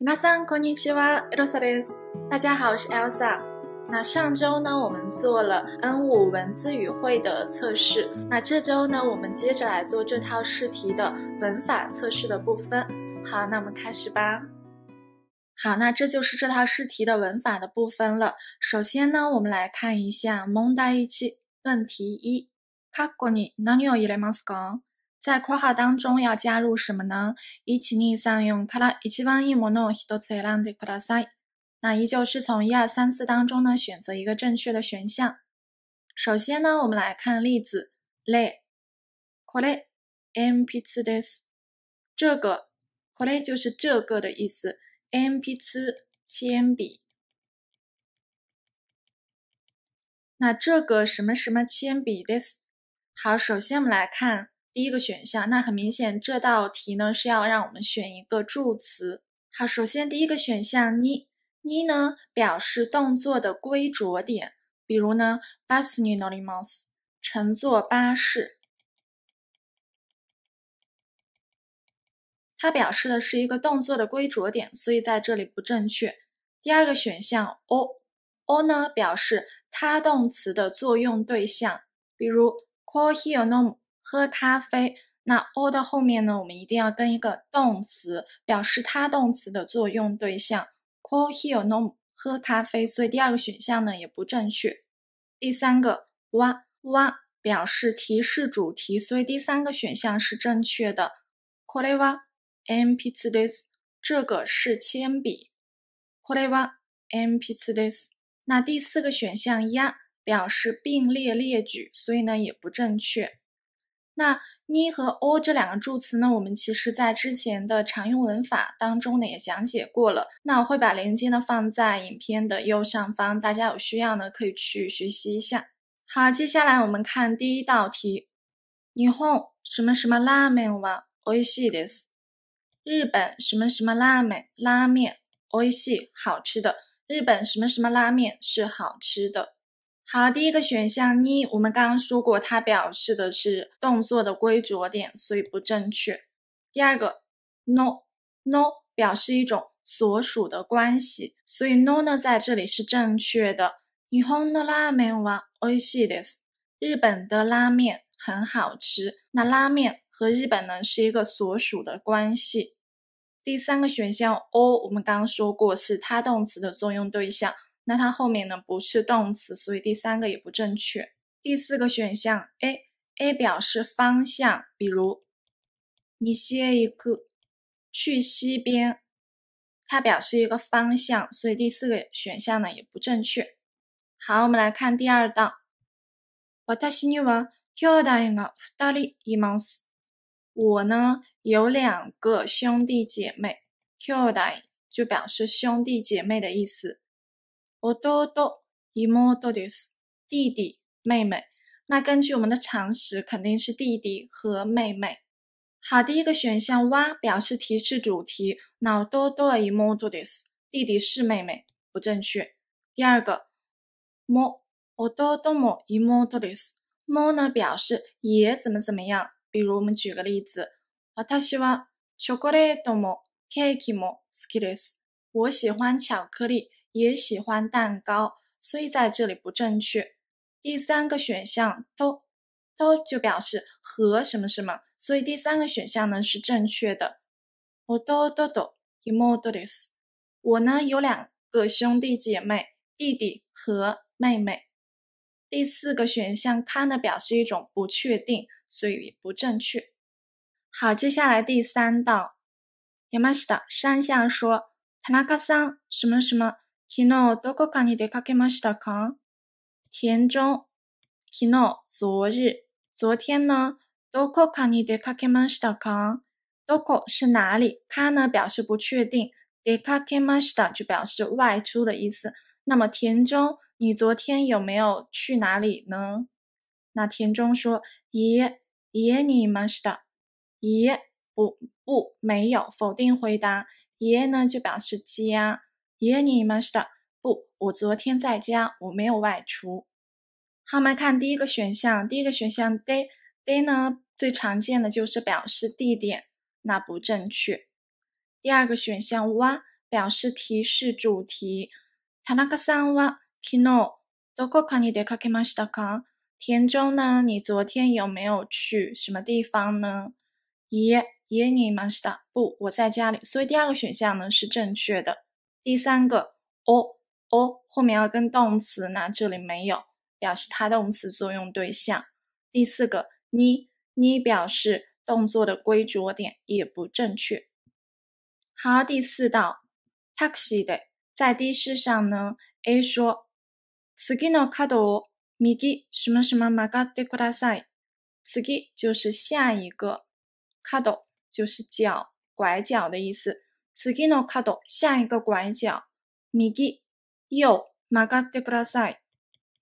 大家好，我是 Elsa。那上周呢，我们做了 N5 文字语汇的测试。那这周呢，我们接着来做这套试题的文法测试的部分。好，那我们开始吧。好，那这就是这套试题的文法的部分了。首先呢，我们来看一下 Monday 期问题一。卡过尼，男女有れますか？在括号当中要加入什么呢？一七二三用卡拉，一七万一莫弄许多次一两的卡拉塞。那依旧是从一二三四当中呢选择一个正确的选项。首先呢，我们来看例子，le，cole，m p this，这个 c o l 就是这个的意思，m p 铅笔。那这个什么什么铅笔 this，好，首先我们来看。第一个选项，那很明显，这道题呢是要让我们选一个助词。好，首先第一个选项 n i 呢表示动作的归着点，比如呢 “bus n y n o l m o 乘坐巴士，它表示的是一个动作的归着点，所以在这里不正确。第二个选项 “o”，“o” 呢表示它动词的作用对象，比如 “call hi unom”。喝咖啡，那 O 的后面呢？我们一定要跟一个动词，表示它动词的作用对象。Call here no，喝咖啡，所以第二个选项呢也不正确。第三个哇哇表示提示主题，所以第三个选项是正确的。Korewa m p c t 这个是铅笔。Korewa m p c t 那第四个选项呀表示并列列举，所以呢也不正确。那 “ni” 和 “o” 这两个助词呢？我们其实在之前的常用文法当中呢也讲解过了。那我会把连接呢放在影片的右上方，大家有需要呢可以去学习一下。好，接下来我们看第一道题：你本什么什么拉面哇 o i しいです。日本什么什么拉面？拉面 o i しい好吃的。日本什么什么拉面是好吃的？好，第一个选项呢，我们刚刚说过，它表示的是动作的归着点，所以不正确。第二个，no no 表示一种所属的关系，所以 no 呢在这里是正确的。日本のラーメンはおいしいです。日本的拉面很好吃。那拉面和日本呢是一个所属的关系。第三个选项 o，我们刚刚说过是它动词的作用对象。那它后面呢不是动词，所以第三个也不正确。第四个选项 A，A 表示方向，比如你先一个去西边，它表示一个方向，所以第四个选项呢也不正确。好，我们来看第二道。我呢有两个兄弟姐妹，兄弟就表示兄弟姐妹的意思。我多多一摸到底是弟弟妹妹。那根据我们的常识，肯定是弟弟和妹妹。好，第一个选项哇表示提示主题，那多多一摸到底是弟弟是妹妹不正确。第二个摸我多多摸一摸到底是摸呢表示也怎么怎么样。比如我们举个例子，我他喜欢巧克力摸，ケーキ摸好きです。我喜欢巧克力。也喜欢蛋糕，所以在这里不正确。第三个选项都都就表示和什么什么，所以第三个选项呢是正确的。我都都都，m o 都 i s 我呢有两个兄弟姐妹，弟弟和妹妹。第四个选项看呢表示一种不确定，所以不正确。好，接下来第三道。山下说，什么什么。昨日どこかに出かけましたか？田中，昨日，昨天呢？どこかに出かけましたか？どこ是哪里？か呢表示不确定，出かけました就表示外出的意思。那么田中，你昨天有没有去哪里呢？那田中说：いえ、いえにました。いえ，不，不，没有。否定回答。いえ呢就表示家。ええにいました。不，我昨天在家，我没有外出。好，我们看第一个选项。第一个选项 day day 呢，最常见的就是表示地点，那不正确。第二个选项は表示提示主题。田中さんは昨日どこかに出かけましたか？田中呢，你昨天有没有去什么地方呢？ええにいました。不，我在家里。所以第二个选项呢是正确的。第三个 o o 后面要跟动词，那这里没有，表示它动词作用对象。第四个 ni ni 表示动作的归着点也不正确。好，第四道 taxi 的在的士上呢，A 说次ぎの角道ミギ什么什么マガテコラサイ次ぎ就是下一个角道就是角拐角的意思。次の角、下一个拐角右がってください。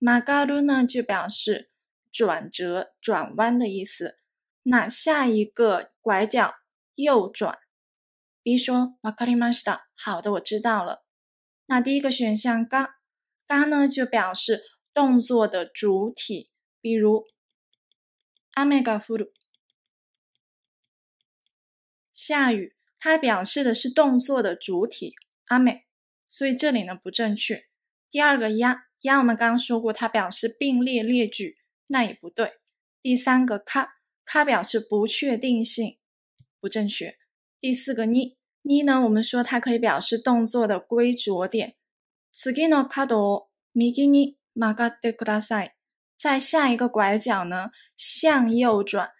曲がる呢就表示转折转弯的意思。那下一个拐角右转。B 说マガりました。好的我知道了。那第一个选项嘎，嘎呢就表示动作的主体，比如雨。它表示的是动作的主体阿美，所以这里呢不正确。第二个呀呀，我们刚刚说过，它表示并列列举，那也不对。第三个咔咔表示不确定性，不正确。第四个呢呢呢呢我们说它可以表示动作的归着点。在下一个拐角呢，向右转。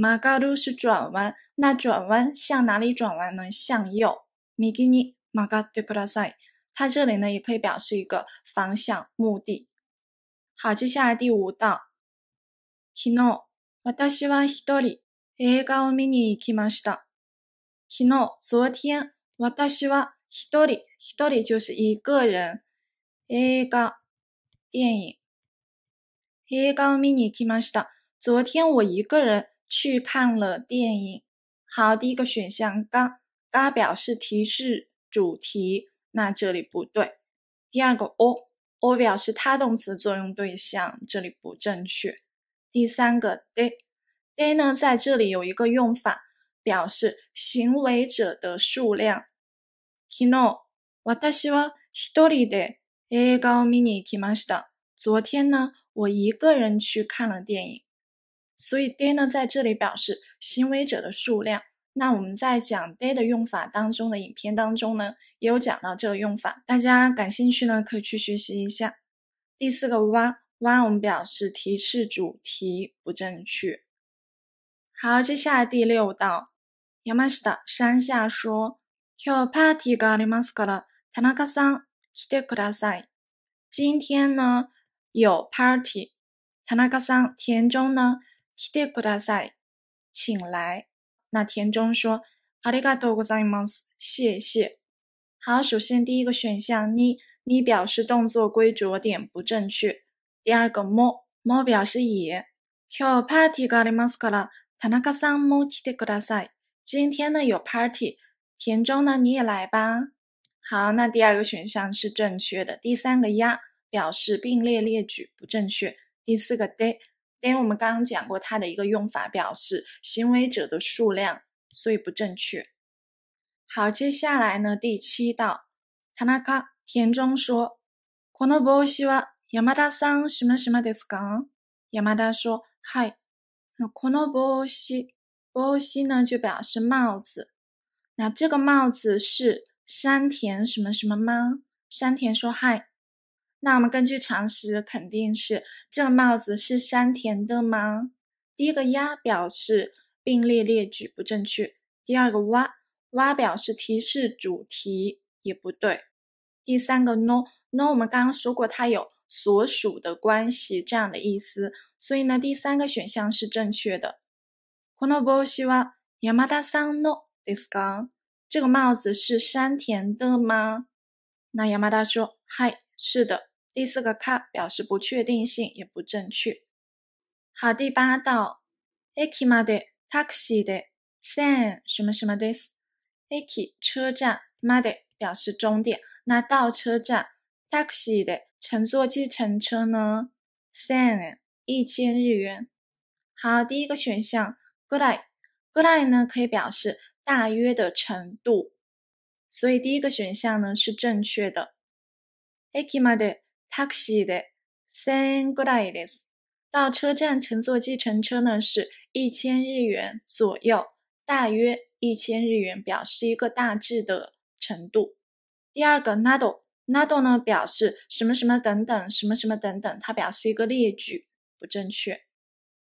曲がる是转弯。那转弯向哪里转弯呢？向右。右に曲がってください。它这里呢也可以表示一个方向、目的。好，接下来第五道。昨日、私は一人映画を見に行きました。昨日、昨天、私は一人、一人就是一个人。映画、电影。映画を見に行きました。昨天我一个人去看了电影。好，第一个选项，刚刚表示提示主题，那这里不对。第二个 o r 表示他动词作用对象，这里不正确。第三个，day，day 呢在这里有一个用法，表示行为者的数量。昨日，我他希望ひとりで映画を見に行きました。昨天呢，我一个人去看了电影。所以 day 呢，在这里表示行为者的数量。那我们在讲 day 的用法当中的影片当中呢，也有讲到这个用法。大家感兴趣呢，可以去学习一下。第四个 one one 我们表示提示主题不正确。好，接下来第六道，山下说，今天呢有 party，田中呢。请来。那田中说：“阿里嘎多，古赛 mons，谢谢。”好，首先第一个选项，你你表示动作归着点不正确。第二个么么表示也。有 party，古赛 mons 啦，田中さんも来てください。今天呢有 party，田中呢你也来吧。好，那第二个选项是正确的。第三个呀，表示并列列举不正确。第四个 day。因为我们刚刚讲过，它的一个用法表示行为者的数量，所以不正确。好，接下来呢，第七道，田中说，この帽子は山田さん什么什么ですか？山田说，嗨。那この帽子，帽子呢就表示帽子。那这个帽子是山田什么什么吗？山田说，嗨。那我们根据常识，肯定是这帽子是山田的吗？第一个呀表示并列列举不正确，第二个哇哇表示提示主题也不对，第三个 no no 我们刚刚说过它有所属的关系这样的意思，所以呢第三个选项是正确的。这个帽子是山田的吗？那山田说：“嗨，是的。”第四个卡表示不确定性，也不正确。好，第八道，eki de taxi 的 san 什么什么 this eki 车站 ma d 的表示终点。那到车站 taxi 的乘坐计程车呢 san 一千日元。好，第一个选项 goodai o o d ぐ y e 呢可以表示大约的程度，所以第一个选项呢是正确的。eki de。taxi 的，san g o d 到车站乘坐计程车呢是一千日元左右，大约一千日元表示一个大致的程度。第二个 nado，nado 呢表示什么什么等等，什么什么等等，它表示一个列举，不正确。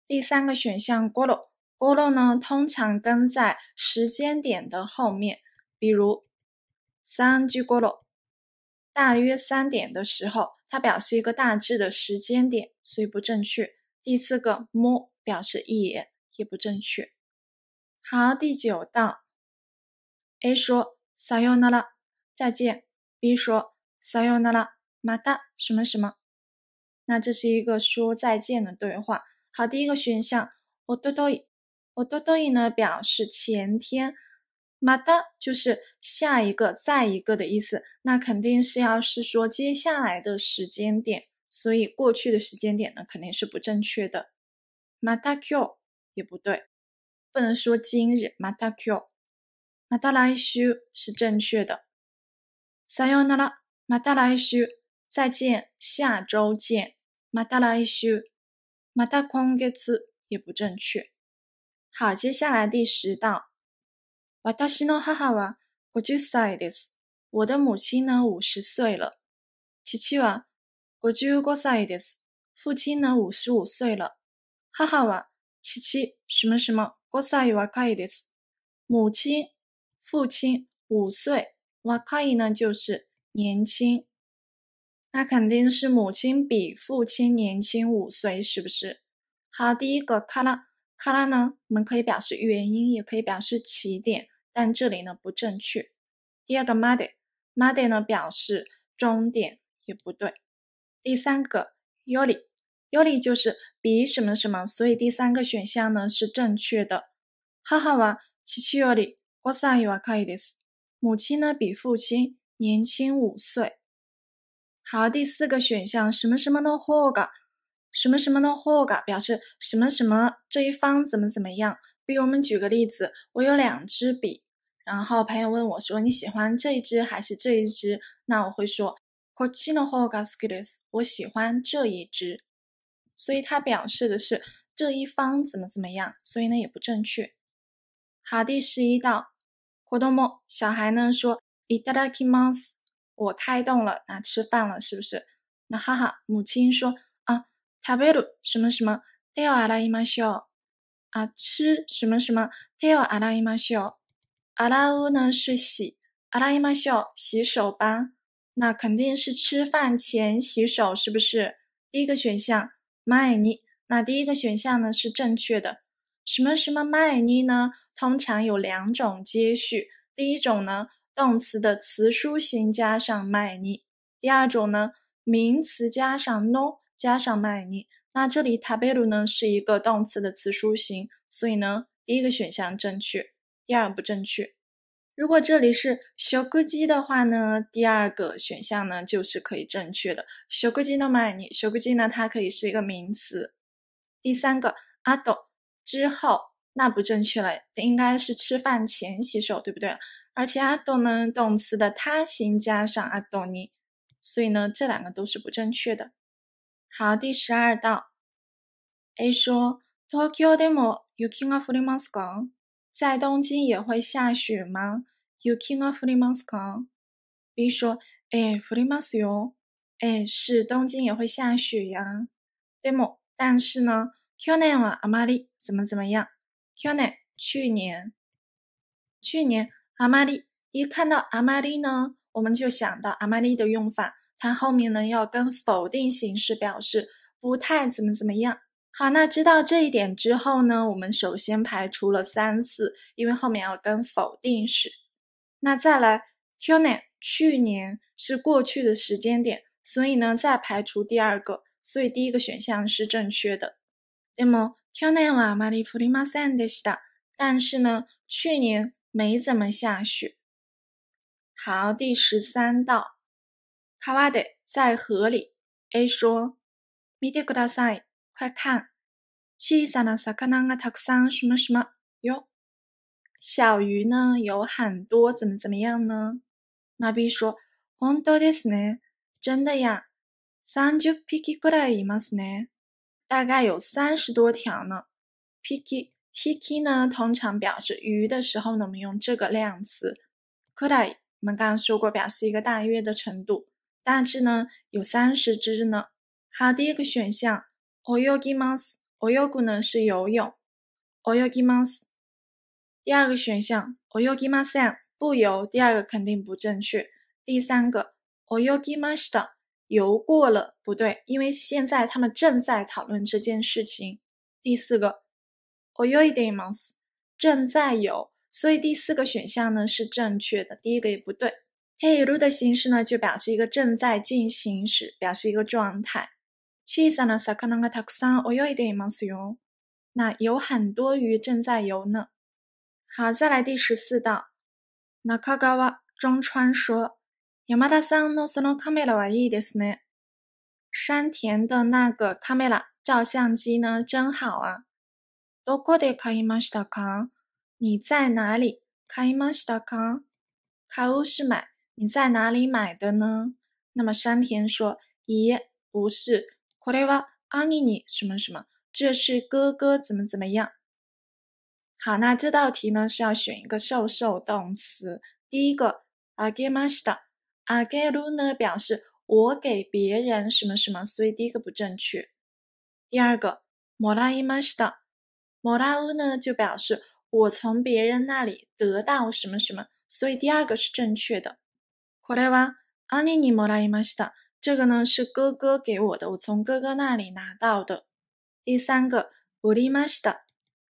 第三个选项 godo，godo 呢通常跟在时间点的后面，比如 san godo。大约三点的时候，它表示一个大致的时间点，所以不正确。第四个，mo 表示也，也不正确。好，第九道，A 说，さよなら，再见。B 说，さよなら、また什么什么。那这是一个说再见的对话。好，第一个选项，我とと我おととい呢表示前天。马达就是下一个再一个的意思，那肯定是要是说接下来的时间点，所以过去的时间点呢肯定是不正确的。马达 Q 也不对，不能说今日。马达 Q，马达来修是正确的。さよなら，马达来修，再见，下周见。马达来修，马达今月也不正确。好，接下来第十道。私の母は50歳です。我的母亲呢五十岁了。父は55歳です。父亲呢五十五岁了。母は父什么什么5歳若いです。母亲、父亲五岁，若い呢就是年轻。那肯定是母亲比父亲年轻五岁，是不是？好，第一个卡拉卡拉呢，我们可以表示原因，也可以表示起点。但这里呢不正确。第二个，mother，mother 呢表示终点也不对。第三个 y o r i y o r i 就是比什么什么，所以第三个选项呢是正确的。哈哈哇，七七 y u r i y o i k s 母亲呢比父亲年轻五岁。好，第四个选项，什么什么的 hog，什么什么的 hog 表示什么什么这一方怎么怎么样。比如我们举个例子，我有两支笔。然后朋友问我，说你喜欢这一只还是这一只？那我会说，我喜欢这一只。所以它表示的是这一方怎么怎么样，所以呢也不正确。好，第十一道活动小孩呢说，我开动了，那吃饭了是不是？那哈哈，母亲说啊，什么什么，啊吃什么什么，啊吃什么什么。阿拉乌呢是洗，阿拉伊玛秀洗手吧，那肯定是吃饭前洗手，是不是？第一个选项麦尼，那第一个选项呢是正确的。什么什么麦尼呢？通常有两种接续，第一种呢动词的词书形加上麦尼，第二种呢名词加上 no 加上麦尼。那这里 tabelu 呢是一个动词的词书形，所以呢第一个选项正确。第二不正确，如果这里是小公鸡的话呢，第二个选项呢就是可以正确的。小公鸡，那么你小公鸡呢，它可以是一个名词。第三个阿斗之后那不正确了，应该是吃饭前洗手，对不对？而且阿斗呢，动词的他形加上阿斗尼，所以呢这两个都是不正确的。好，第十二道，A 说东京でも雪が降りますか？在东京也会下雪吗？Ukinu y furimasu ka？B 说：“哎，furimasu 哟，哎，是东京也会下雪呀，demo，但是呢 k y u n e n wa amari 怎么怎么样 k y u n e n 去年，去年 amari 一看到 amari 呢，我们就想到 amari 的用法，它后面呢要跟否定形式表示不太怎么怎么样。”好，那知道这一点之后呢，我们首先排除了三次，因为后面要跟否定式。那再来，q n 年，去年是过去的时间点，所以呢，再排除第二个，所以第一个选项是正确的。那么 q n 去年瓦马里弗里马森得西的，但是呢，去年没怎么下雪。好，第十三道，卡瓦德在河里，A 说，米蒂古达塞。快看，小さな魚がたくさん什么什么哟，小鱼呢有很多，怎么怎么样呢？那 B 说本当ですね，真的呀，三十匹くらいいますね，大概有三十多条呢。匹キ匹キ呢，通常表示鱼的时候呢，我们用这个量词。くらい我们刚刚说过，表示一个大约的程度，大致呢有三十只呢。好，第一个选项。お s ぎます，お遊ぶ呢是游泳。お遊ぎます，第二个选项お遊ぎません，不游，第二个肯定不正确。第三个お遊ぎました，游过了，不对，因为现在他们正在讨论这件事情。第四个お遊いでます，正在游，所以第四个选项呢是正确的。第一个也不对。ている的形式呢，就表示一个正在进行时，表示一个状态。小さな魚がたくさん泳いでいますよ。那有很多鱼正在游呢。好，再来第十四道。中川中川说：“山田さんのそのカメラはいいですね。”山田的那个カメラ照相机呢，真好啊。どこで買いましたか？你在哪里買いましたか？買う是买，你在哪里买的呢？那么山田说：“いえ、不是。”これはアニーに什么什么，这是哥哥怎么怎么样。好，那这道题呢是要选一个受受动词。第一个あげました、あげる呢表示我给别人什么什么，所以第一个不正确。第二个もらいました、もらう呢就表示我从别人那里得到什么什么，所以第二个是正确的。これはアニーにもらいました。这个呢是哥哥给我的，我从哥哥那里拿到的。第三个，売りました。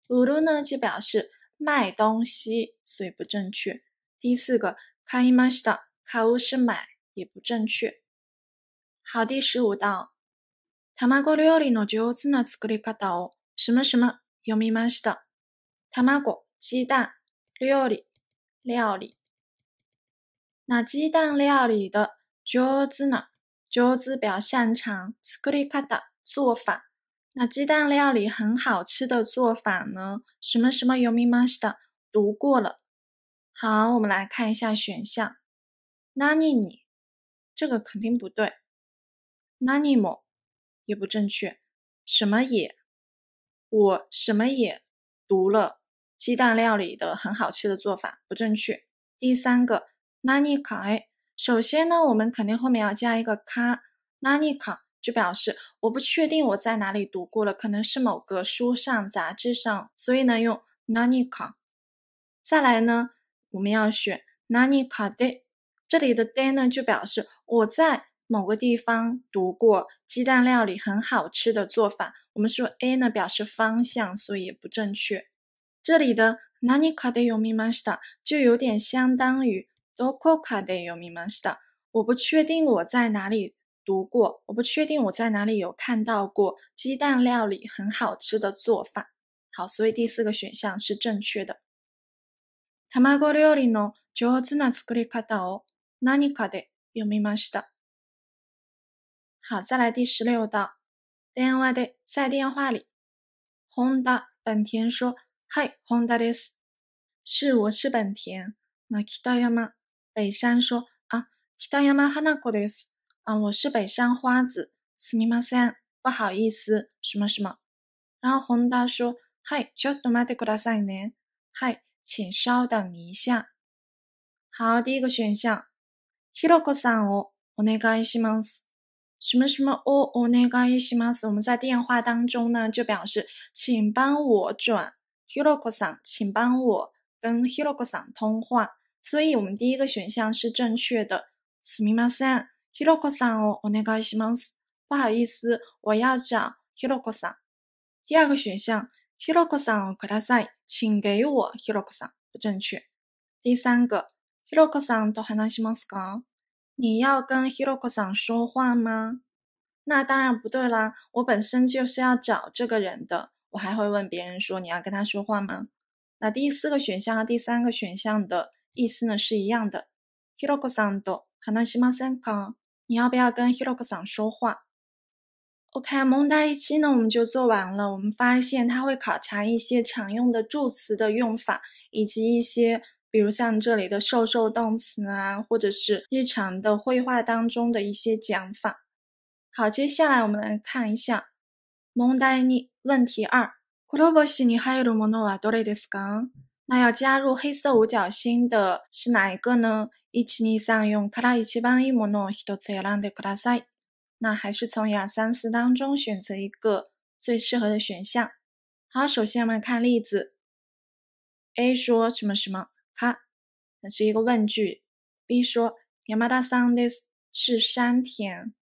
売り呢就表示卖东西，所以不正确。第四个，買いました。買う是买，也不正确。好，第十五道，卵料理の上手な作り方を什么什么読みました。卵，鸡蛋，料理，料理。那鸡蛋料理的上手呢？饺子比较擅长，作りかた做法。那鸡蛋料理很好吃的做法呢？什么什么ゆみます的，读过了。好，我们来看一下选项。なにに，这个肯定不对。なにも，也不正确。什么也，我什么也读了鸡蛋料理的很好吃的做法，不正确。第三个なにかえ。首先呢，我们肯定后面要加一个卡，i k 卡就表示我不确定我在哪里读过了，可能是某个书上、杂志上。所以呢，用哪里卡。再来呢，我们要选哪里卡的。这里的的呢，就表示我在某个地方读过鸡蛋料理很好吃的做法。我们说 A 呢，表示方向，所以不正确。这里的哪里卡的有米曼斯达，就有点相当于。どこかで読みました。我不确定我在哪里读过，我不确定我在哪里有看到过鸡蛋料理很好吃的做法。好，所以第四个选项是正确的。料理の作り方を何かで読みました。好，再来第十六道。電話で在电话里，ホン本田说：“嗨，ホンダです。是，我是本田。”那きた北山说：“あ、北山花子です。あ、我是北山花子。すみません。不好意思。什么什么。”然后宏达说：“はい、ちょっと待ってくださいね。はい、请稍等一下。”好，第一个选项，ひろこさんをお願いします。什么什么をお願いします。我们在电话当中呢，就表示请帮我转。ひろこさん，请帮我跟ひろこさん通话。所以，我们第一个选项是正确的。不好意思，我要找 h i r o k o s n 第二个选项，Hiroko-san，扩请给我 h i r o k o s n 不正确。第三个 h i r o k o s n しますか？你要跟 h i r o k o s n 说话吗？那当然不对啦，我本身就是要找这个人的，我还会问别人说你要跟他说话吗？那第四个选项和第三个选项的。意思呢是一样的。Hiroko さんと、hana-sama さん、讲，你要不要跟 Hiroko さん说话？OK，蒙代一期呢我们就做完了。我们发现它会考察一些常用的助词的用法，以及一些比如像这里的受受动词啊，或者是日常的绘画当中的一些讲法。好，接下来我们来看一下蒙代一问题二。k u に、はるものはどれですか？那要加入黑色五角星的是哪一个呢？一一七用那还是从一二三四当中选择一个最适合的选项。好，首先我们看例子。A 说什么什么？好，那是一个问句。B 说，ヤマダさんです是山田。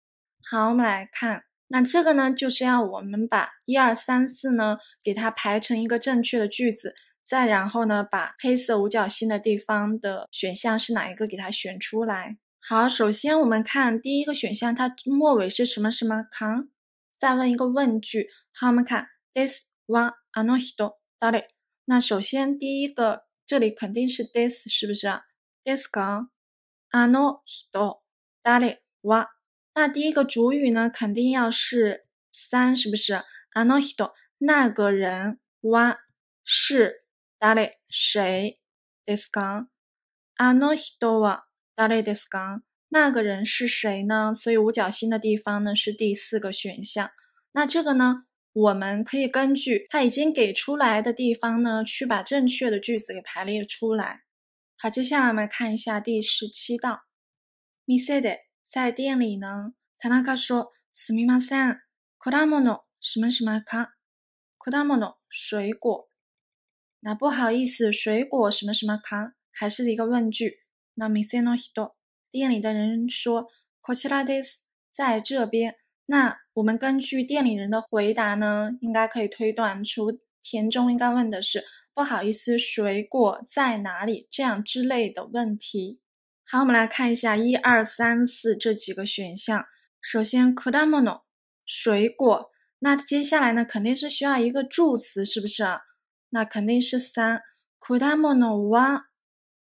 好，我们来看，那这个呢，就是要我们把一二三四呢给它排成一个正确的句子。再然后呢，把黑色五角星的地方的选项是哪一个，给它选出来。好，首先我们看第一个选项，它末尾是什么什么康？再问一个问句。好，我们看 this one ano h i t o da le。那首先第一个这里肯定是 this，是不是？this 扛 ano h i t o da le wa。那第一个主语呢，肯定要是三，是不是？ano h i t o 那个人 wa 是。谁？discon？あの人は誰ですか？那个人是谁呢？所以五角星的地方呢是第四个选项。那这个呢，我们可以根据他已经给出来的地方呢，去把正确的句子给排列出来。好，接下来我们看一下第十七道。ミセデ在店里呢，タナカ说、すみません、くだ什么什么か、くだもの、水果。那不好意思，水果什么什么糖还是一个问句。那 miseno h i 店里的人说こ o c です，a 在这边。那我们根据店里人的回答呢，应该可以推断出田中应该问的是不好意思，水果在哪里？这样之类的问题。好，我们来看一下一二三四这几个选项。首先 k u d a m n o 水果。那接下来呢，肯定是需要一个助词，是不是？啊？那肯定是三。果物呢？哇！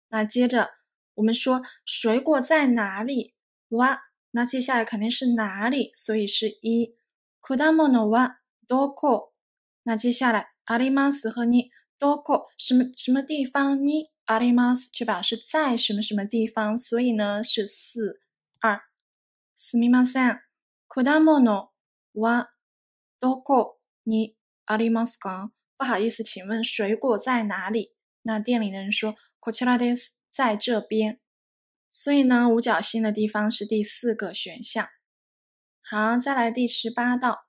那接着我们说水果在哪里？哇！那接下来肯定是哪里？所以是一。果物呢？哇！どこ？那接下来あります和你どこ什么什么地方？你あります就表示在什么什么地方，所以呢是四二。スミマセン。果物はどこにありますか？不好意思，请问水果在哪里？那店里的人说こちらです，在这边。所以呢，五角星的地方是第四个选项。好，再来第十八道。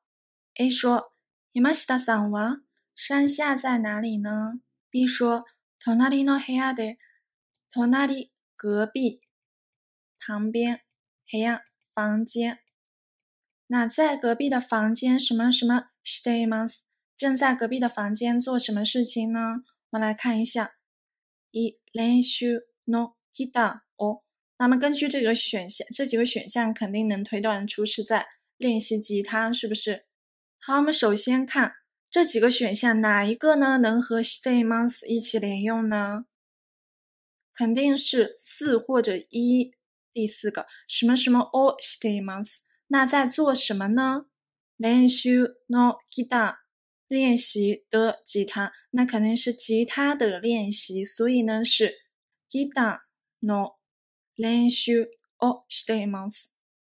A 说山下在哪里呢？B 说，tonari no h a d tonari 隔壁旁边 h a 房间。那在隔壁的房间什么什么 s t a y m n 正在隔壁的房间做什么事情呢？我们来看一下。一练习弄吉他哦。那么根据这个选项，这几个选项肯定能推断出是在练习吉他，是不是？好，我们首先看这几个选项哪一个呢？能和 stay months 一起连用呢？肯定是四或者一，第四个什么什么 all stay months。那在做什么呢？练习弄吉他。练习的吉他，那肯定是吉他的练习，所以呢是 guitar no 练习 o s t a ます，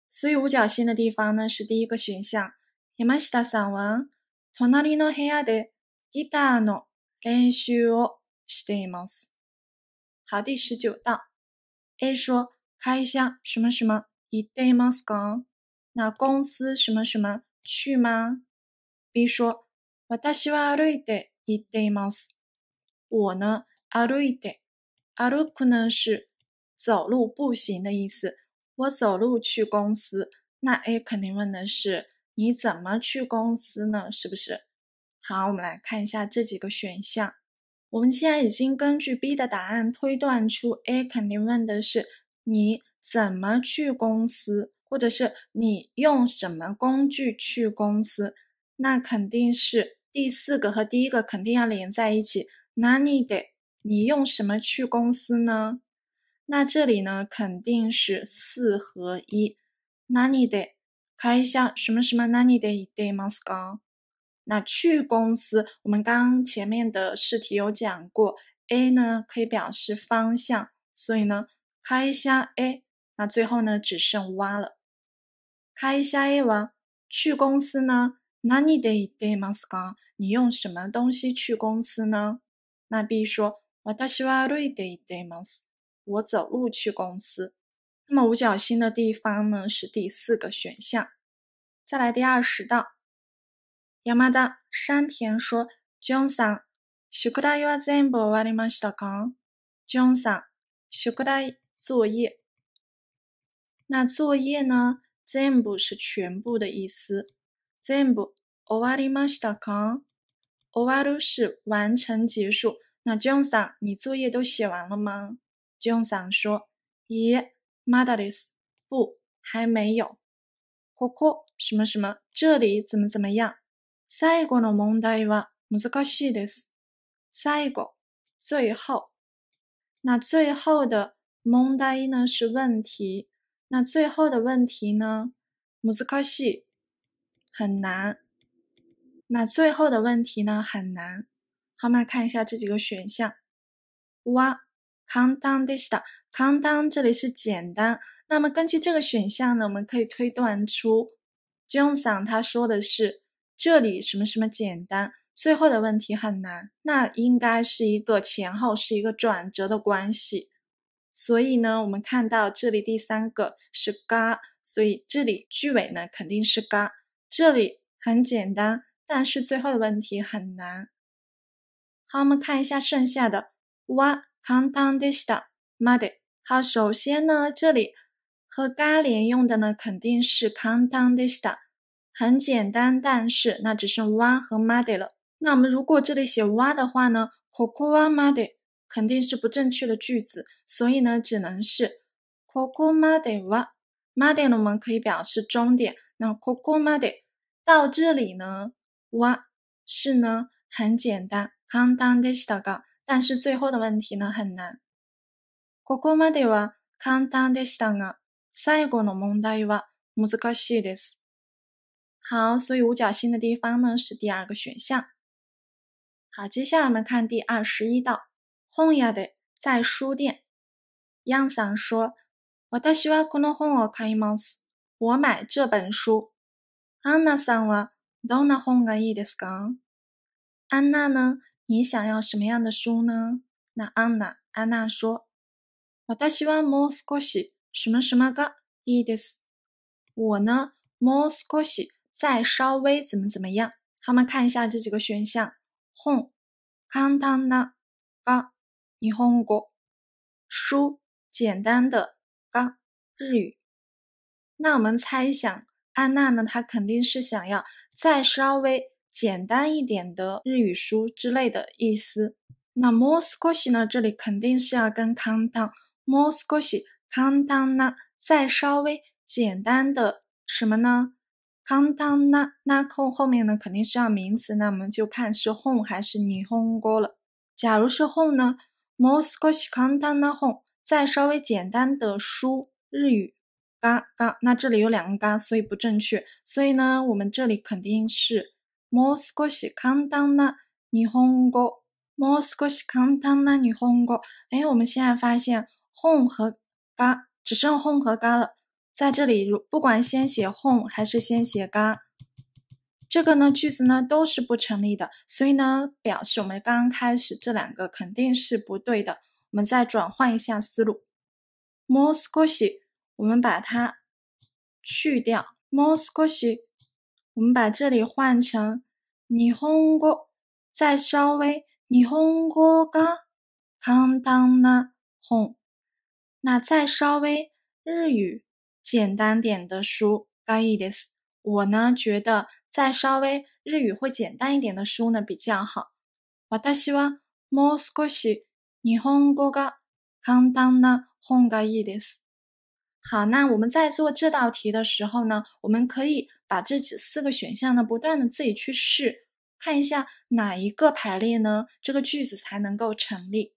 所以五角星的地方呢是第一个选项。那么是打散文，从哪里呢？黑压的吉他呢？练习 o s t a ます。好，第十九道，A 说开箱什么什么，stay ますか？那公司什么什么去吗？B 说。我は歩いて行っています。我呢歩いて。歩く鲁库呢是走路步行的意思。我走路去公司，那 A 肯定问的是你怎么去公司呢？是不是？好，我们来看一下这几个选项。我们既然已经根据 B 的答案推断出 A 肯定问的是你怎么去公司，或者是你用什么工具去公司。那肯定是第四个和第一个肯定要连在一起。那你得？你用什么去公司呢？那这里呢肯定是四合一。那你得？开一下什么什么那你得？得吗？刚那去公司，我们刚前面的试题有讲过，A 呢可以表示方向，所以呢开一下 A。那最后呢只剩挖了。开一下 A 完，去公司呢？那你得一得吗？刚，你用什么东西去公司呢？那 B 说，我搭是玩路一得一得吗？刚，我走路去公司。那么五角星的地方呢？是第四个选项。再来第二十道。亚麻丹山田说，Johnson，school day was them all。我立马说到刚，Johnson s c h o o day 作业。那作业呢 t h m all 是全部的意思。全部終わりましたか終わる是完成结束。那 John さん、你作业都写完了吗？John さん说：“いえ、まだです。不，还没有。ここ什么什么，这里怎么怎么样。最後の問題は難しいです。最後，最後。那最後的問題呢是问题。那最後的问题呢，難しい。很难。那最后的问题呢？很难。好我们来看一下这几个选项。哇，countdownista countdown 这里是简单。那么根据这个选项呢，我们可以推断出 j o n s a n 他说的是这里什么什么简单。最后的问题很难，那应该是一个前后是一个转折的关系。所以呢，我们看到这里第三个是嘎，所以这里句尾呢肯定是嘎。这里很简单，但是最后的问题很难。好，我们看一下剩下的。wa kantando mudé。好，首先呢，这里和 ga 连用的呢，肯定是 kantando。很简单，但是那只剩 w 和 mudé 了。那我们如果这里写哇的话呢 c o c o a mudé 肯定是不正确的句子，所以呢，只能是 c o c o a mudé wa。m u d 呢，我们可以表示终点。那ここまで到这里呢，哇，是呢，很简单，簡単でしたが。但是最后的问题呢很难。ここまでは簡単でしたが、最後の問題は難しいです。好，所以五角星的地方呢是第二个选项。好，接下来我们看第二十一道。本屋で在书店。ヤンさん说、私はこの本を買います。我买这本书。安娜桑娃，どんな本がいいですか？安娜呢？你想要什么样的书呢？那安娜，安娜说，私はもう少し什么什么个いいです。我呢，もう少し再稍微怎么怎么样？好，们看一下这几个选项：本、簡単な、が、你看过书？简单的、日语。那我们猜想安娜呢她肯定是想要再稍微简单一点的日语书之类的意思那 mousquash 呢这里肯定是要跟 canton mousquashcanton 那再稍微简单的什么呢 canton 那那空后面呢肯定是要名词那我们就看是 home 还是你 h o m e g 了假如是 home 呢 m o u s q u a s h c a n home 再稍微简单的书日语嘎嘎，那这里有两个嘎，所以不正确。所以呢，我们这里肯定是莫斯科是堪达纳尼洪国，莫斯科是堪达纳你洪国。哎，我们现在发现 home 和嘎只剩 home 和嘎了。在这里，如不管先写 home 还是先写嘎，这个呢句子呢都是不成立的。所以呢，表示我们刚开始这两个肯定是不对的。我们再转换一下思路，莫斯科是。我们把它去掉，もう少し。我们把这里换成日本语，再稍微日本语简单的书。我呢觉得再稍微日语会简单一点的书呢比较好。私はもう少し日本語が簡単な本がいいです。好，那我们在做这道题的时候呢，我们可以把这四个选项呢，不断的自己去试，看一下哪一个排列呢，这个句子才能够成立。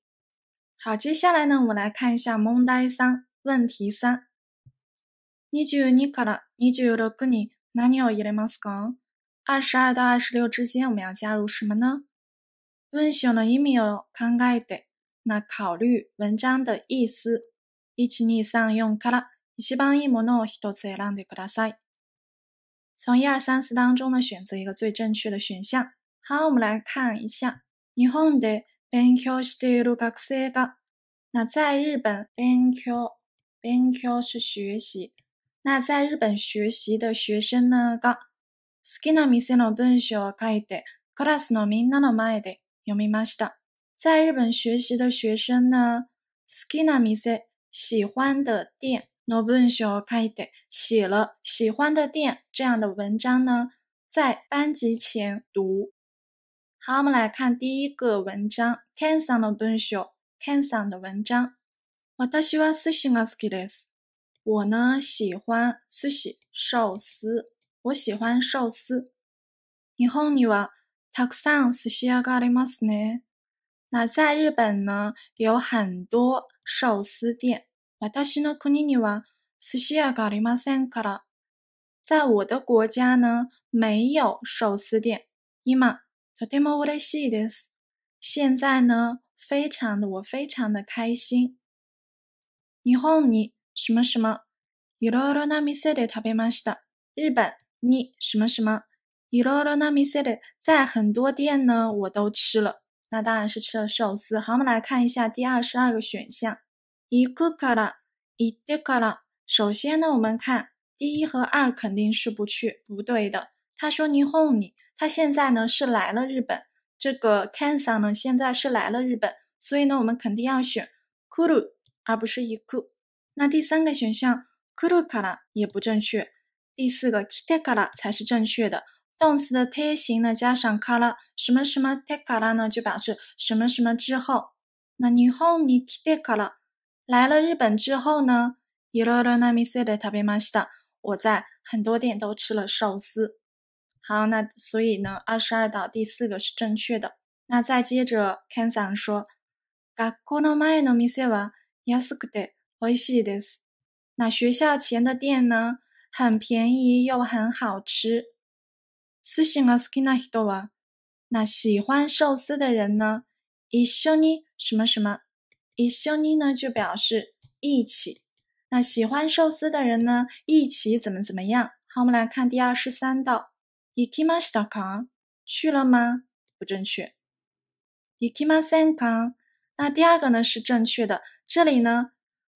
好，接下来呢，我们来看一下 Monday 三问题三。二十二到二十六之间，我们要加入什么呢？文章的意味哦，看 gate，那考虑文章的意思。一起逆四用卡拉。一番いいものを一つ選んでください。从一二三四当中呢，选择一个最正确的选项。好，我们来看一下。日本で勉強している学生が。那在日本勉強勉強是学习。那在日本学习的学生呢が好きな店の文章を書いてクラスのみんなの前で読みました。在日本学习的学生呢，好きな店喜欢的店。の文章を書いて、写了喜欢的店这样的文章呢，在班级前读。好，我们来看第一个文章。ケンさんの文書、ケ n さん文章。私は寿司が好きです。我呢喜欢寿司，寿司。我喜欢寿司。日本にはたくさんの寿司屋がありますね。那在日本呢有很多寿司店。私の国には寿司屋がありませんから。在我的国家呢，没有寿司店。今、とても嬉しいです。现在呢，非常的我非常的开心。日本、你什么什么？在很多店呢，我都吃了。那当然是吃了寿司。好，我们来看一下第二十二个选项。一库卡拉，一德卡拉。首先呢，我们看第一和二肯定是不去，不对的。他说你哄你，他现在呢是来了日本，这个 Kansan 呢现在是来了日本，所以呢我们肯定要选 Kuru，而不是一库。那第三个选项 Kurukara 也不正确，第四个 Kitakara 才是正确的。动词的泰形呢加上 k a 卡拉什么什么 te 泰卡拉呢，就表示什么什么之后。那你哄你 Kitakara。来了日本之后呢，我在很多店都吃了寿司。好，那所以呢，二十二道第四个是正确的。那再接着，Kensan 说，那学校前的店呢，很便宜又很好吃。那喜欢寿司的人呢，一生呢什么什么。一緒に呢就表示一起，那喜欢寿司的人呢一起怎么怎么样？好，我们来看第二十三道，行きましたか去了吗？不正确，行きましたか。那第二个呢是正确的。这里呢，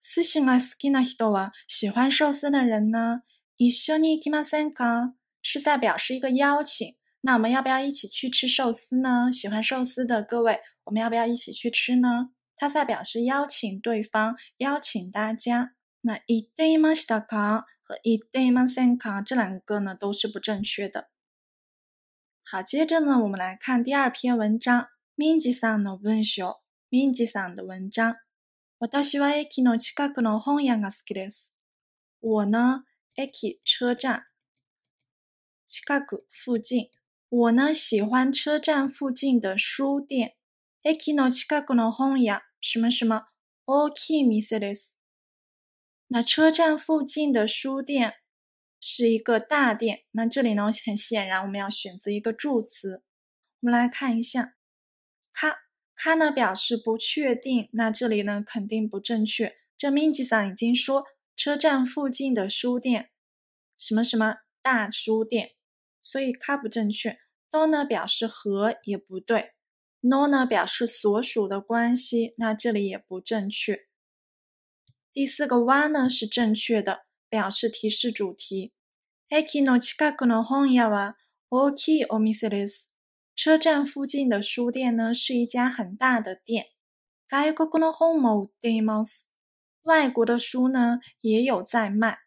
寿司が好きな人は喜欢寿司的人呢，一緒に行きましたか是在表示一个邀请。那我们要不要一起去吃寿司呢？喜欢寿司的各位，我们要不要一起去吃呢？他在表示邀请对方，邀请大家。那いっていまし和いっていま这两个呢都是不正确的。好，接着呢，我们来看第二篇文章。民治さんの文章，民治文章。私は駅の近くの本屋が好きです。我呢，车站，近く附近。我呢，喜欢车站附近的书店。駅の近くの本屋。什么什么？Okay, Mercedes。那车站附近的书店是一个大店。那这里呢？很显然，我们要选择一个助词。我们来看一下，卡卡呢表示不确定。那这里呢，肯定不正确。这 m i n i 已经说车站附近的书店什么什么大书店，所以卡不正确。都呢表示和也不对。no 呢，表示所属的关系，那这里也不正确。第四个 y 呢是正确的，表示提示主题。车站附近的书店呢是一家很大的店，外国的书呢也有在卖。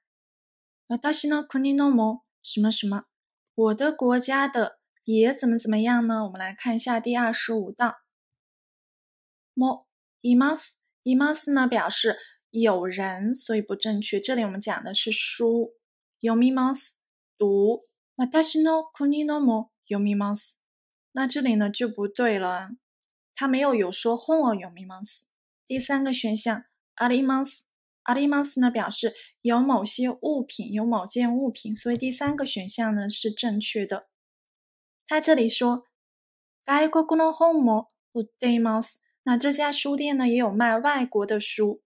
我的国家的。也怎么怎么样呢？我们来看一下第二十五道。mo i m a s i m s 呢表示有人，所以不正确。这里我们讲的是书 y o m i m s 读。matashino u n i n m o i m s 那这里呢就不对了，它没有有说 hon y o m i m s 第三个选项阿 r i 斯阿里 a 斯呢表示有某些物品，有某件物品，所以第三个选项呢是正确的。他这里说，外国の本も売ます。那这家书店呢也有卖外国的书。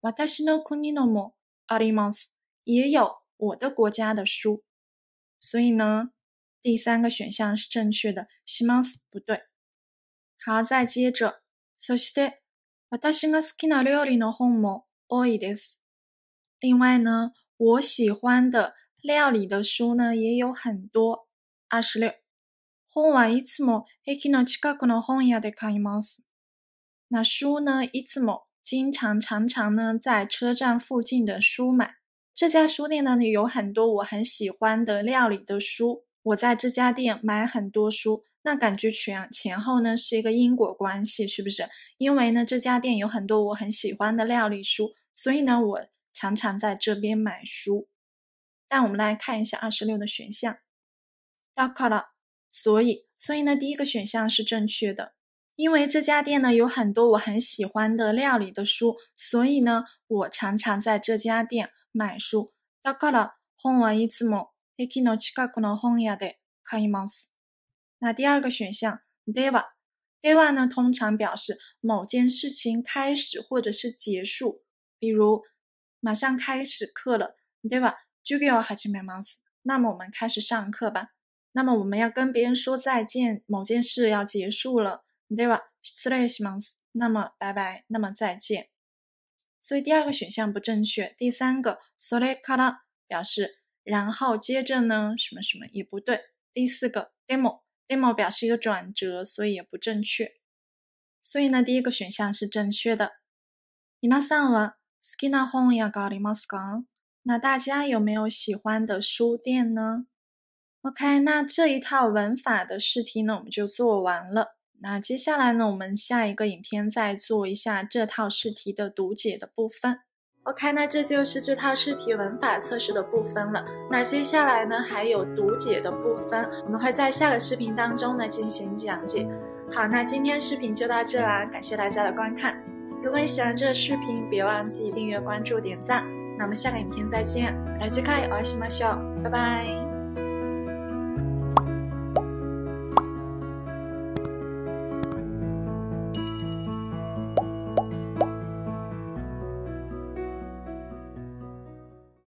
私の国のもあります。也有我的国家的书。所以呢，第三个选项是正确的，します不对。好，再接着。そして、私が好きな料理の本も多いです。另外呢，我喜欢的料理的书呢也有很多。二十六。往いつも、えの近くの本屋で買います。那书呢？いつも经常、常常呢，在车站附近的书买。这家书店呢，里有很多我很喜欢的料理的书。我在这家店买很多书，那感觉全前后呢是一个因果关系，是不是？因为呢，这家店有很多我很喜欢的料理书，所以呢，我常常在这边买书。那我们来看一下二十六的选项，到考了。所以，所以呢，第一个选项是正确的，因为这家店呢有很多我很喜欢的料理的书，所以呢，我常常在这家店买书。那第二个选项，deva，deva 呢通常表示某件事情开始或者是结束，比如马上开始课了，对吧？那么我们开始上课吧。那么我们要跟别人说再见，某件事要结束了，对吧？那么拜拜，那么再见。所以第二个选项不正确。第三个 s o l e 表示然后接着呢，什么什么也不对。第四个，demo demo 表示一个转折，所以也不正确。所以呢，第一个选项是正确的。那散文，skina hon ya g a i m o s a 那大家有没有喜欢的书店呢？OK，那这一套文法的试题呢，我们就做完了。那接下来呢，我们下一个影片再做一下这套试题的读解的部分。OK，那这就是这套试题文法测试的部分了。那接下来呢，还有读解的部分，我们会在下个视频当中呢进行讲解。好，那今天视频就到这啦，感谢大家的观看。如果你喜欢这个视频，别忘记订阅、关注、点赞。那我们下个影片再见，谢各看我是马秀，拜拜。